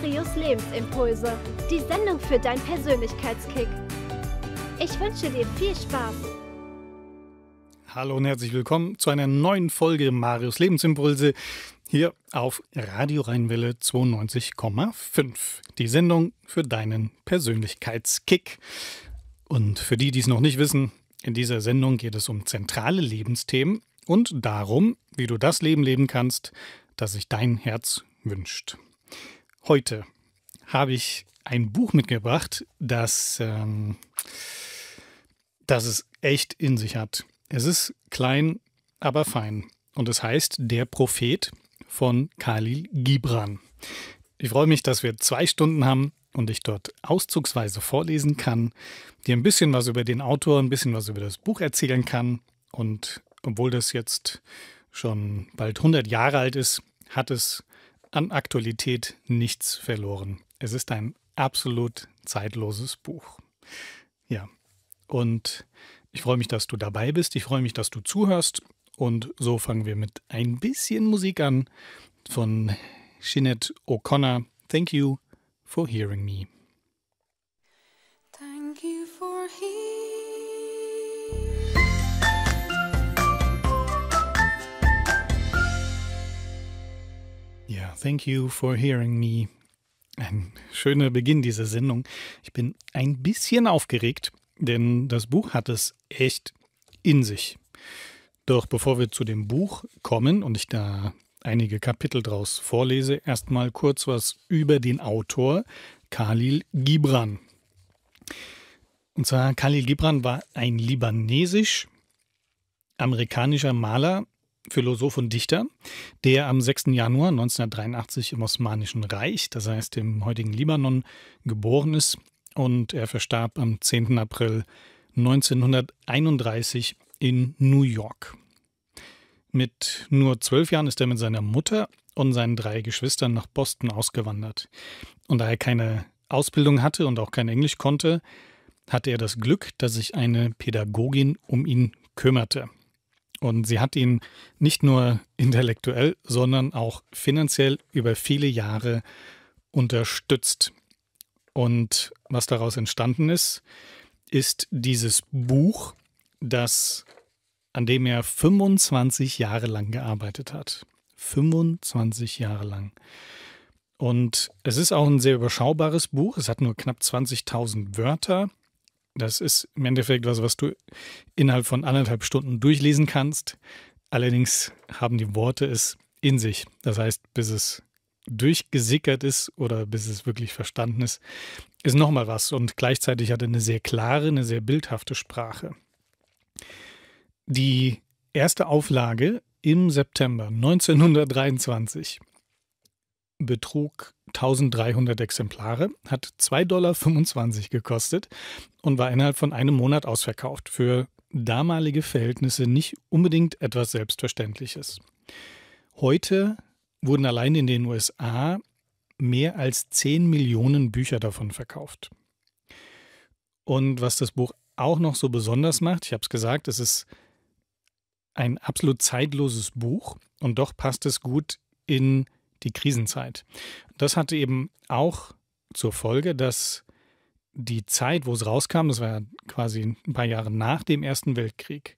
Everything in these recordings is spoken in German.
Marius Lebensimpulse, die Sendung für deinen Persönlichkeitskick. Ich wünsche dir viel Spaß. Hallo und herzlich willkommen zu einer neuen Folge Marius Lebensimpulse hier auf Radio Rheinwelle 92,5. Die Sendung für deinen Persönlichkeitskick. Und für die, die es noch nicht wissen, in dieser Sendung geht es um zentrale Lebensthemen und darum, wie du das Leben leben kannst, das sich dein Herz wünscht. Heute habe ich ein Buch mitgebracht, das, ähm, das es echt in sich hat. Es ist klein, aber fein. Und es heißt Der Prophet von Khalil Gibran. Ich freue mich, dass wir zwei Stunden haben und ich dort auszugsweise vorlesen kann, dir ein bisschen was über den Autor, ein bisschen was über das Buch erzählen kann. Und obwohl das jetzt schon bald 100 Jahre alt ist, hat es an Aktualität nichts verloren. Es ist ein absolut zeitloses Buch. Ja, und ich freue mich, dass du dabei bist. Ich freue mich, dass du zuhörst. Und so fangen wir mit ein bisschen Musik an von Shinnet O'Connor. Thank you for hearing me. Thank you for hearing me. Ein schöner Beginn dieser Sendung. Ich bin ein bisschen aufgeregt, denn das Buch hat es echt in sich. Doch bevor wir zu dem Buch kommen und ich da einige Kapitel draus vorlese, erstmal kurz was über den Autor Khalil Gibran. Und zwar Khalil Gibran war ein libanesisch-amerikanischer Maler, Philosoph und Dichter, der am 6. Januar 1983 im Osmanischen Reich, das heißt im heutigen Libanon, geboren ist und er verstarb am 10. April 1931 in New York. Mit nur zwölf Jahren ist er mit seiner Mutter und seinen drei Geschwistern nach Boston ausgewandert. Und da er keine Ausbildung hatte und auch kein Englisch konnte, hatte er das Glück, dass sich eine Pädagogin um ihn kümmerte. Und sie hat ihn nicht nur intellektuell, sondern auch finanziell über viele Jahre unterstützt. Und was daraus entstanden ist, ist dieses Buch, das, an dem er 25 Jahre lang gearbeitet hat. 25 Jahre lang. Und es ist auch ein sehr überschaubares Buch. Es hat nur knapp 20.000 Wörter das ist im Endeffekt was, was du innerhalb von anderthalb Stunden durchlesen kannst. Allerdings haben die Worte es in sich. Das heißt, bis es durchgesickert ist oder bis es wirklich verstanden ist, ist nochmal was. Und gleichzeitig hat er eine sehr klare, eine sehr bildhafte Sprache. Die erste Auflage im September 1923 betrug 1300 Exemplare, hat 2,25 Dollar gekostet und war innerhalb von einem Monat ausverkauft. Für damalige Verhältnisse nicht unbedingt etwas Selbstverständliches. Heute wurden allein in den USA mehr als 10 Millionen Bücher davon verkauft. Und was das Buch auch noch so besonders macht, ich habe es gesagt, es ist ein absolut zeitloses Buch und doch passt es gut in die die Krisenzeit. Das hatte eben auch zur Folge, dass die Zeit, wo es rauskam, das war quasi ein paar Jahre nach dem Ersten Weltkrieg,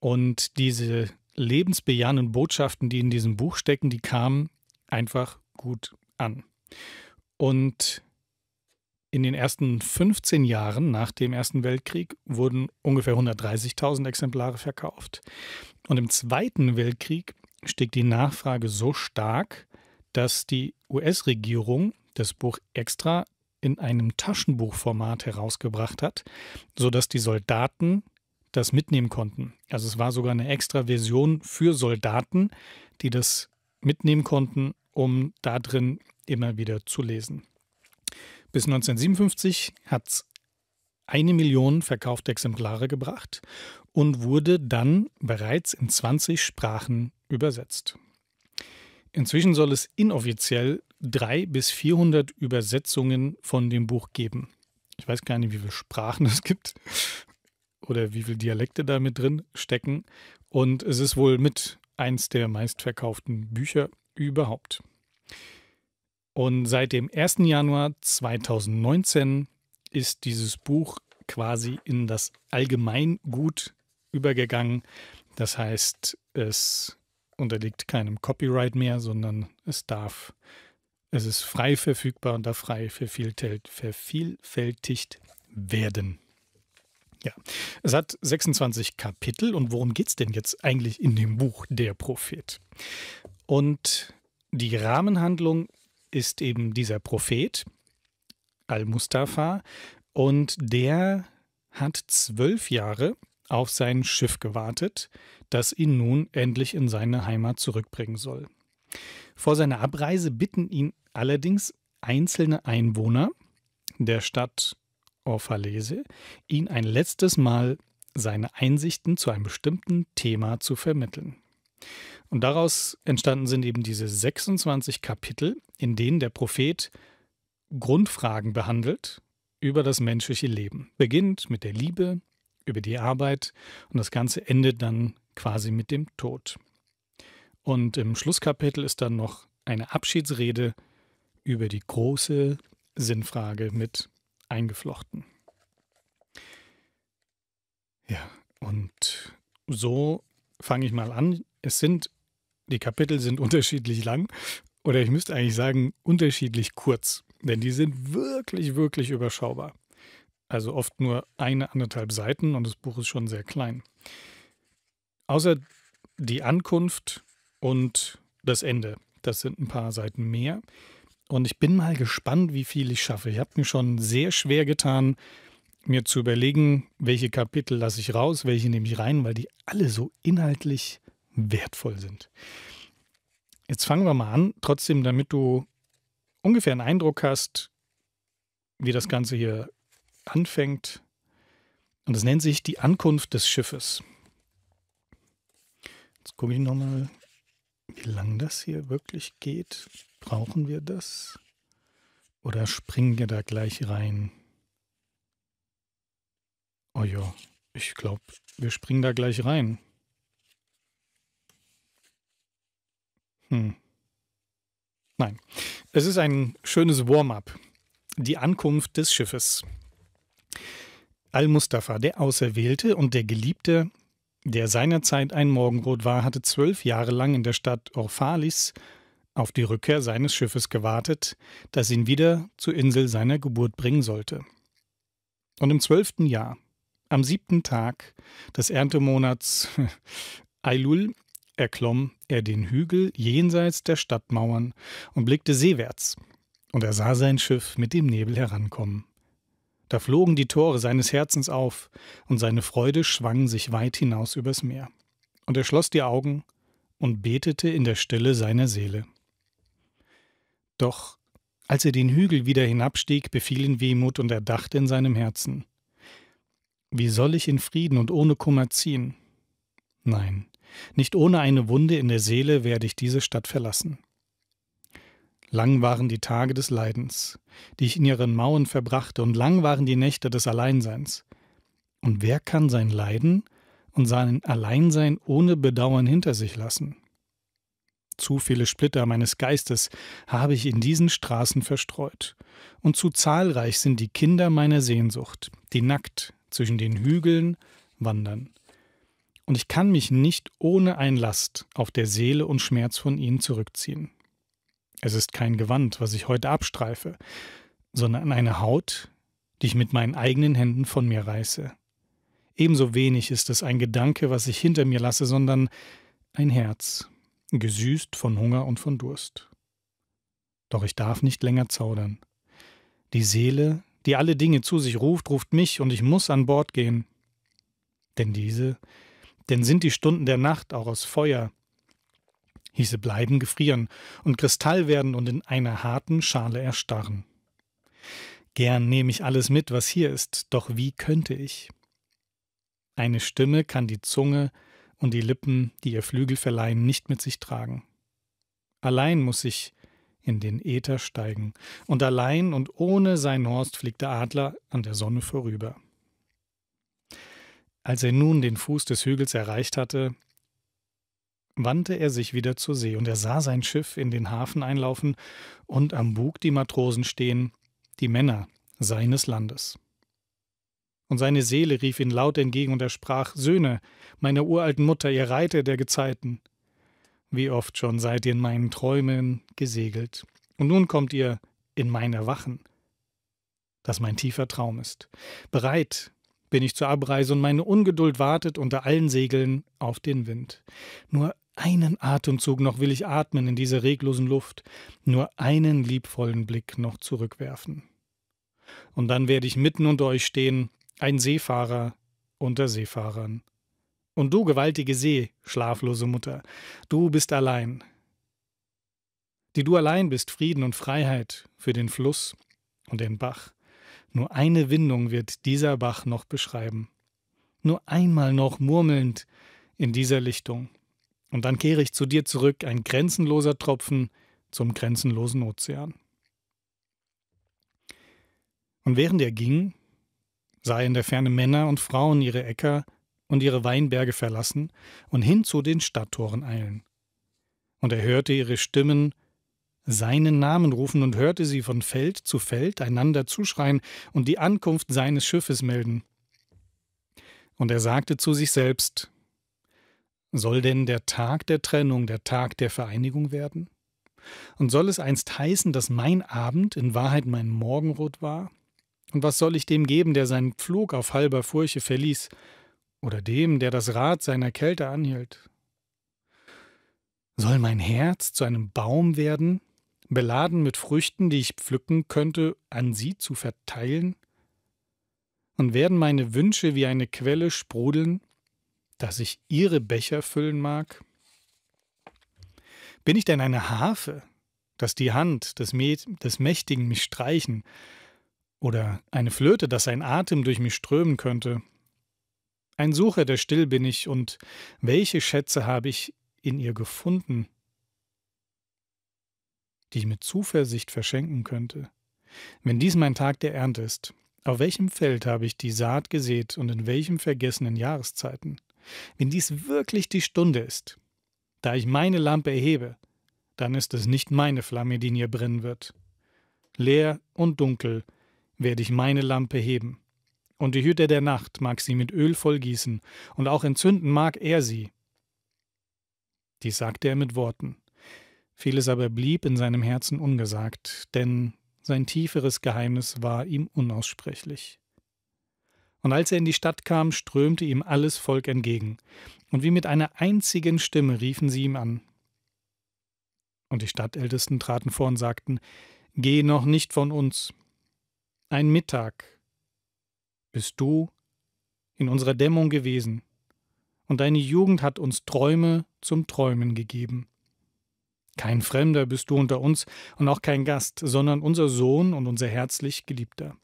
und diese lebensbejahenden Botschaften, die in diesem Buch stecken, die kamen einfach gut an. Und in den ersten 15 Jahren nach dem Ersten Weltkrieg wurden ungefähr 130.000 Exemplare verkauft. Und im Zweiten Weltkrieg stieg die Nachfrage so stark, dass die US-Regierung das Buch extra in einem Taschenbuchformat herausgebracht hat, sodass die Soldaten das mitnehmen konnten. Also es war sogar eine extra Version für Soldaten, die das mitnehmen konnten, um da drin immer wieder zu lesen. Bis 1957 hat es eine Million verkaufte Exemplare gebracht und wurde dann bereits in 20 Sprachen übersetzt. Inzwischen soll es inoffiziell 300 bis 400 Übersetzungen von dem Buch geben. Ich weiß gar nicht, wie viele Sprachen es gibt oder wie viele Dialekte da mit drin stecken. Und es ist wohl mit eins der meistverkauften Bücher überhaupt. Und seit dem 1. Januar 2019 ist dieses Buch quasi in das Allgemeingut übergegangen. Das heißt, es unterliegt keinem Copyright mehr, sondern es darf, es ist frei verfügbar und darf frei vervielfältigt werden. Ja, es hat 26 Kapitel und worum geht es denn jetzt eigentlich in dem Buch Der Prophet? Und die Rahmenhandlung ist eben dieser Prophet, Al-Mustafa, und der hat zwölf Jahre auf sein Schiff gewartet, das ihn nun endlich in seine Heimat zurückbringen soll. Vor seiner Abreise bitten ihn allerdings einzelne Einwohner der Stadt Orphalese, ihn ein letztes Mal seine Einsichten zu einem bestimmten Thema zu vermitteln. Und daraus entstanden sind eben diese 26 Kapitel, in denen der Prophet Grundfragen behandelt über das menschliche Leben. Beginnt mit der Liebe, über die Arbeit und das Ganze endet dann quasi mit dem Tod. Und im Schlusskapitel ist dann noch eine Abschiedsrede über die große Sinnfrage mit eingeflochten. Ja, und so fange ich mal an. Es sind, die Kapitel sind unterschiedlich lang oder ich müsste eigentlich sagen unterschiedlich kurz, denn die sind wirklich, wirklich überschaubar. Also oft nur eine, anderthalb Seiten und das Buch ist schon sehr klein. Außer die Ankunft und das Ende. Das sind ein paar Seiten mehr. Und ich bin mal gespannt, wie viel ich schaffe. Ich habe mir schon sehr schwer getan, mir zu überlegen, welche Kapitel lasse ich raus, welche nehme ich rein, weil die alle so inhaltlich wertvoll sind. Jetzt fangen wir mal an, trotzdem, damit du ungefähr einen Eindruck hast, wie das Ganze hier anfängt. Und das nennt sich die Ankunft des Schiffes. Jetzt gucke ich nochmal, wie lang das hier wirklich geht. Brauchen wir das? Oder springen wir da gleich rein? Oh ja, ich glaube, wir springen da gleich rein. Hm. Nein, es ist ein schönes Warm-up. Die Ankunft des Schiffes. Al-Mustafa, der Auserwählte und der Geliebte, der seinerzeit ein Morgenrot war, hatte zwölf Jahre lang in der Stadt Orphalis auf die Rückkehr seines Schiffes gewartet, das ihn wieder zur Insel seiner Geburt bringen sollte. Und im zwölften Jahr, am siebten Tag des Erntemonats Ailul, erklomm er den Hügel jenseits der Stadtmauern und blickte seewärts, und er sah sein Schiff mit dem Nebel herankommen. Da flogen die Tore seines Herzens auf, und seine Freude schwang sich weit hinaus übers Meer. Und er schloss die Augen und betete in der Stille seiner Seele. Doch als er den Hügel wieder hinabstieg, befiel ihn Wehmut und er dachte in seinem Herzen, wie soll ich in Frieden und ohne Kummer ziehen? Nein, nicht ohne eine Wunde in der Seele werde ich diese Stadt verlassen. Lang waren die Tage des Leidens, die ich in ihren Mauern verbrachte, und lang waren die Nächte des Alleinseins. Und wer kann sein Leiden und sein Alleinsein ohne Bedauern hinter sich lassen? Zu viele Splitter meines Geistes habe ich in diesen Straßen verstreut, und zu zahlreich sind die Kinder meiner Sehnsucht, die nackt zwischen den Hügeln wandern. Und ich kann mich nicht ohne ein Last auf der Seele und Schmerz von ihnen zurückziehen. Es ist kein Gewand, was ich heute abstreife, sondern eine Haut, die ich mit meinen eigenen Händen von mir reiße. Ebenso wenig ist es ein Gedanke, was ich hinter mir lasse, sondern ein Herz, gesüßt von Hunger und von Durst. Doch ich darf nicht länger zaudern. Die Seele, die alle Dinge zu sich ruft, ruft mich, und ich muss an Bord gehen. Denn diese, denn sind die Stunden der Nacht auch aus Feuer, hieße bleiben, gefrieren und Kristall werden und in einer harten Schale erstarren. Gern nehme ich alles mit, was hier ist, doch wie könnte ich? Eine Stimme kann die Zunge und die Lippen, die ihr Flügel verleihen, nicht mit sich tragen. Allein muss ich in den Äther steigen, und allein und ohne sein Horst fliegt der Adler an der Sonne vorüber. Als er nun den Fuß des Hügels erreicht hatte, wandte er sich wieder zur See, und er sah sein Schiff in den Hafen einlaufen und am Bug die Matrosen stehen, die Männer seines Landes. Und seine Seele rief ihn laut entgegen, und er sprach Söhne, meiner uralten Mutter, ihr Reiter der Gezeiten. Wie oft schon seid ihr in meinen Träumen gesegelt, und nun kommt ihr in mein Erwachen, das mein tiefer Traum ist. Bereit bin ich zur Abreise, und meine Ungeduld wartet unter allen Segeln auf den Wind. Nur einen Atemzug noch will ich atmen in dieser reglosen Luft, nur einen liebvollen Blick noch zurückwerfen. Und dann werde ich mitten unter euch stehen, ein Seefahrer unter Seefahrern. Und du, gewaltige See, schlaflose Mutter, du bist allein. Die du allein bist, Frieden und Freiheit für den Fluss und den Bach. Nur eine Windung wird dieser Bach noch beschreiben. Nur einmal noch murmelnd in dieser Lichtung. Und dann kehre ich zu dir zurück, ein grenzenloser Tropfen zum grenzenlosen Ozean. Und während er ging, sah er in der Ferne Männer und Frauen ihre Äcker und ihre Weinberge verlassen und hin zu den Stadttoren eilen. Und er hörte ihre Stimmen seinen Namen rufen und hörte sie von Feld zu Feld einander zuschreien und die Ankunft seines Schiffes melden. Und er sagte zu sich selbst, soll denn der Tag der Trennung der Tag der Vereinigung werden? Und soll es einst heißen, dass mein Abend in Wahrheit mein Morgenrot war? Und was soll ich dem geben, der seinen Pflug auf halber Furche verließ, oder dem, der das Rad seiner Kälte anhielt? Soll mein Herz zu einem Baum werden, beladen mit Früchten, die ich pflücken könnte, an sie zu verteilen? Und werden meine Wünsche wie eine Quelle sprudeln, dass ich ihre Becher füllen mag? Bin ich denn eine Harfe, dass die Hand des, Mäd des Mächtigen mich streichen, oder eine Flöte, dass ein Atem durch mich strömen könnte? Ein Sucher, der still bin ich, und welche Schätze habe ich in ihr gefunden, die ich mit Zuversicht verschenken könnte? Wenn dies mein Tag der Ernte ist, auf welchem Feld habe ich die Saat gesät und in welchen vergessenen Jahreszeiten? Wenn dies wirklich die Stunde ist, da ich meine Lampe erhebe, dann ist es nicht meine Flamme, die in ihr brennen wird. Leer und dunkel werde ich meine Lampe heben. Und die Hüter der Nacht mag sie mit Öl vollgießen, und auch entzünden mag er sie. Dies sagte er mit Worten. Vieles aber blieb in seinem Herzen ungesagt, denn sein tieferes Geheimnis war ihm unaussprechlich. Und als er in die Stadt kam, strömte ihm alles Volk entgegen. Und wie mit einer einzigen Stimme riefen sie ihm an. Und die Stadtältesten traten vor und sagten: Geh noch nicht von uns. Ein Mittag bist du in unserer Dämmung gewesen, und deine Jugend hat uns Träume zum Träumen gegeben. Kein Fremder bist du unter uns und auch kein Gast, sondern unser Sohn und unser herzlich Geliebter.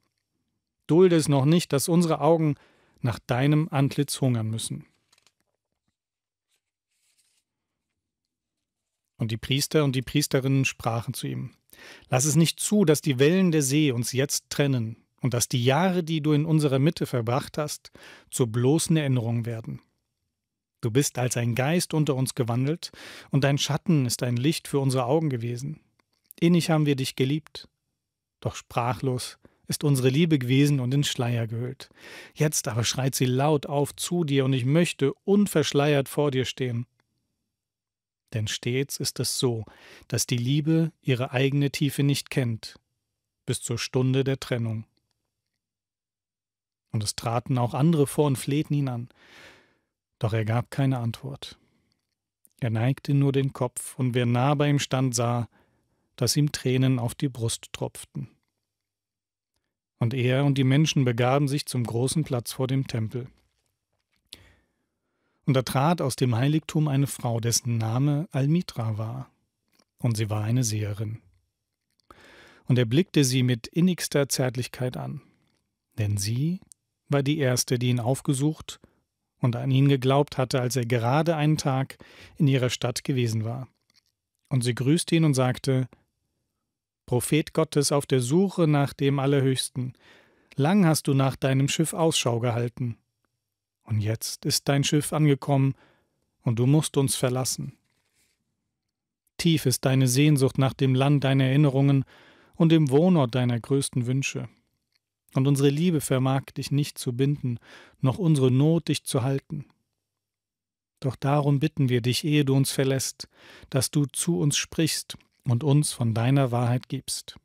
Dulde es noch nicht, dass unsere Augen nach deinem Antlitz hungern müssen. Und die Priester und die Priesterinnen sprachen zu ihm, Lass es nicht zu, dass die Wellen der See uns jetzt trennen und dass die Jahre, die du in unserer Mitte verbracht hast, zur bloßen Erinnerung werden. Du bist als ein Geist unter uns gewandelt, und dein Schatten ist ein Licht für unsere Augen gewesen. Innig haben wir dich geliebt, doch sprachlos ist unsere Liebe gewesen und in Schleier gehüllt. Jetzt aber schreit sie laut auf zu dir und ich möchte unverschleiert vor dir stehen. Denn stets ist es so, dass die Liebe ihre eigene Tiefe nicht kennt, bis zur Stunde der Trennung. Und es traten auch andere vor und flehten ihn an, doch er gab keine Antwort. Er neigte nur den Kopf, und wer nah bei ihm stand, sah, dass ihm Tränen auf die Brust tropften. Und er und die Menschen begaben sich zum großen Platz vor dem Tempel. Und da trat aus dem Heiligtum eine Frau, dessen Name Almitra war, und sie war eine Seherin. Und er blickte sie mit innigster Zärtlichkeit an, denn sie war die erste, die ihn aufgesucht und an ihn geglaubt hatte, als er gerade einen Tag in ihrer Stadt gewesen war. Und sie grüßte ihn und sagte, Prophet Gottes auf der Suche nach dem Allerhöchsten. Lang hast du nach deinem Schiff Ausschau gehalten. Und jetzt ist dein Schiff angekommen, und du musst uns verlassen. Tief ist deine Sehnsucht nach dem Land deiner Erinnerungen und dem Wohnort deiner größten Wünsche. Und unsere Liebe vermag dich nicht zu binden, noch unsere Not dich zu halten. Doch darum bitten wir dich, ehe du uns verlässt, dass du zu uns sprichst und uns von deiner Wahrheit gibst.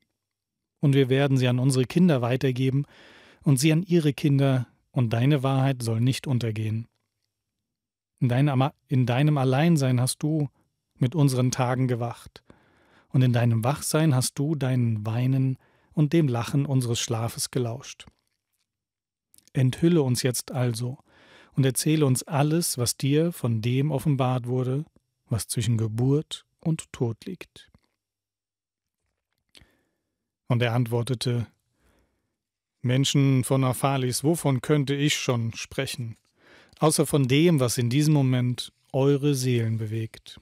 Und wir werden sie an unsere Kinder weitergeben und sie an ihre Kinder, und deine Wahrheit soll nicht untergehen. In deinem, in deinem Alleinsein hast du mit unseren Tagen gewacht, und in deinem Wachsein hast du deinen Weinen und dem Lachen unseres Schlafes gelauscht. Enthülle uns jetzt also und erzähle uns alles, was dir von dem offenbart wurde, was zwischen Geburt und Tod liegt. Und er antwortete, Menschen von Afalis, wovon könnte ich schon sprechen, außer von dem, was in diesem Moment eure Seelen bewegt?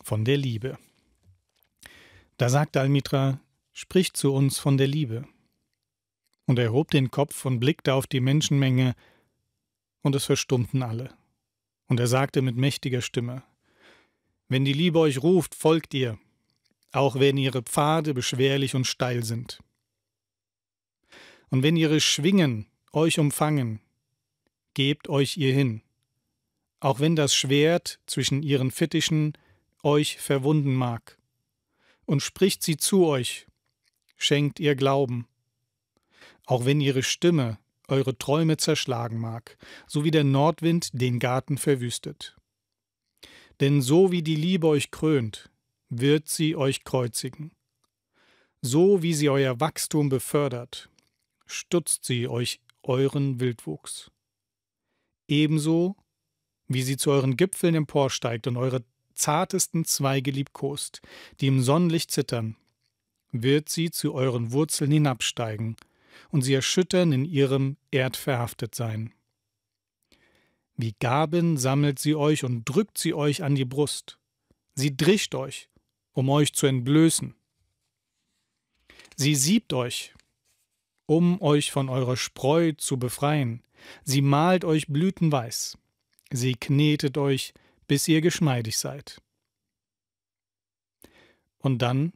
Von der Liebe. Da sagte Almitra, sprich zu uns von der Liebe. Und er hob den Kopf und blickte auf die Menschenmenge, und es verstummten alle. Und er sagte mit mächtiger Stimme, Wenn die Liebe euch ruft, folgt ihr auch wenn ihre Pfade beschwerlich und steil sind. Und wenn ihre Schwingen euch umfangen, gebt euch ihr hin, auch wenn das Schwert zwischen ihren Fittichen euch verwunden mag. Und spricht sie zu euch, schenkt ihr Glauben, auch wenn ihre Stimme eure Träume zerschlagen mag, so wie der Nordwind den Garten verwüstet. Denn so wie die Liebe euch krönt, wird sie euch kreuzigen. So wie sie euer Wachstum befördert, stutzt sie euch euren Wildwuchs. Ebenso wie sie zu euren Gipfeln emporsteigt und eure zartesten Zweige liebkost, die im Sonnenlicht zittern, wird sie zu euren Wurzeln hinabsteigen und sie erschüttern in ihrem Erdverhaftet sein. Wie Gaben sammelt sie euch und drückt sie euch an die Brust. Sie drischt euch, um euch zu entblößen. Sie siebt euch, um euch von eurer Spreu zu befreien. Sie malt euch blütenweiß. Sie knetet euch, bis ihr geschmeidig seid. Und dann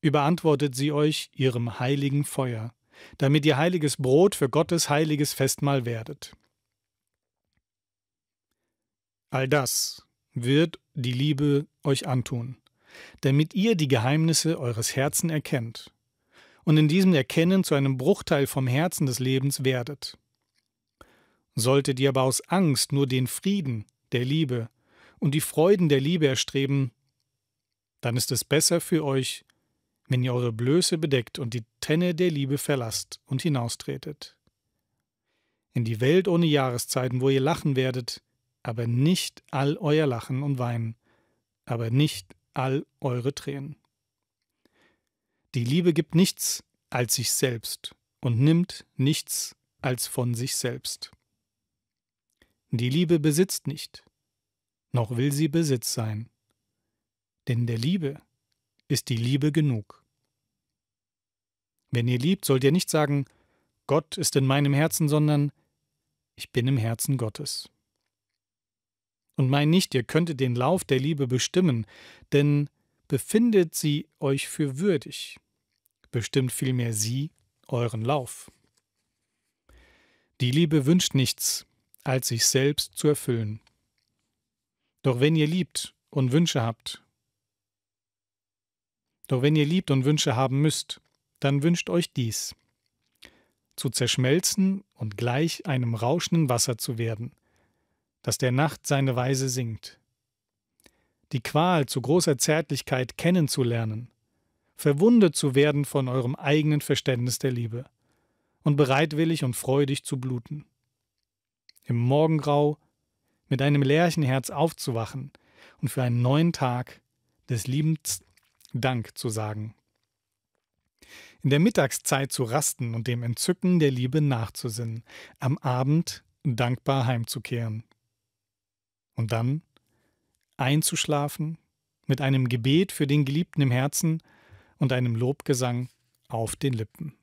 überantwortet sie euch ihrem heiligen Feuer, damit ihr heiliges Brot für Gottes heiliges Festmahl werdet. All das wird die Liebe euch antun damit ihr die Geheimnisse eures Herzen erkennt und in diesem Erkennen zu einem Bruchteil vom Herzen des Lebens werdet. Solltet ihr aber aus Angst nur den Frieden der Liebe und die Freuden der Liebe erstreben, dann ist es besser für euch, wenn ihr eure Blöße bedeckt und die Tenne der Liebe verlasst und hinaustretet. In die Welt ohne Jahreszeiten, wo ihr lachen werdet, aber nicht all euer Lachen und Weinen, aber nicht all eure Tränen. Die Liebe gibt nichts als sich selbst und nimmt nichts als von sich selbst. Die Liebe besitzt nicht, noch will sie Besitz sein, denn der Liebe ist die Liebe genug. Wenn ihr liebt, sollt ihr nicht sagen, Gott ist in meinem Herzen, sondern ich bin im Herzen Gottes und mein nicht, ihr könntet den Lauf der Liebe bestimmen, denn befindet sie euch für würdig, bestimmt vielmehr sie euren Lauf. Die Liebe wünscht nichts, als sich selbst zu erfüllen. Doch wenn ihr liebt und Wünsche habt, doch wenn ihr liebt und Wünsche haben müsst, dann wünscht euch dies, zu zerschmelzen und gleich einem rauschenden Wasser zu werden, dass der Nacht seine Weise singt. Die Qual zu großer Zärtlichkeit kennenzulernen, verwundet zu werden von eurem eigenen Verständnis der Liebe und bereitwillig und freudig zu bluten. Im Morgengrau mit einem Lerchenherz aufzuwachen und für einen neuen Tag des Liebens Dank zu sagen. In der Mittagszeit zu rasten und dem Entzücken der Liebe nachzusinnen, am Abend dankbar heimzukehren. Und dann einzuschlafen mit einem Gebet für den Geliebten im Herzen und einem Lobgesang auf den Lippen.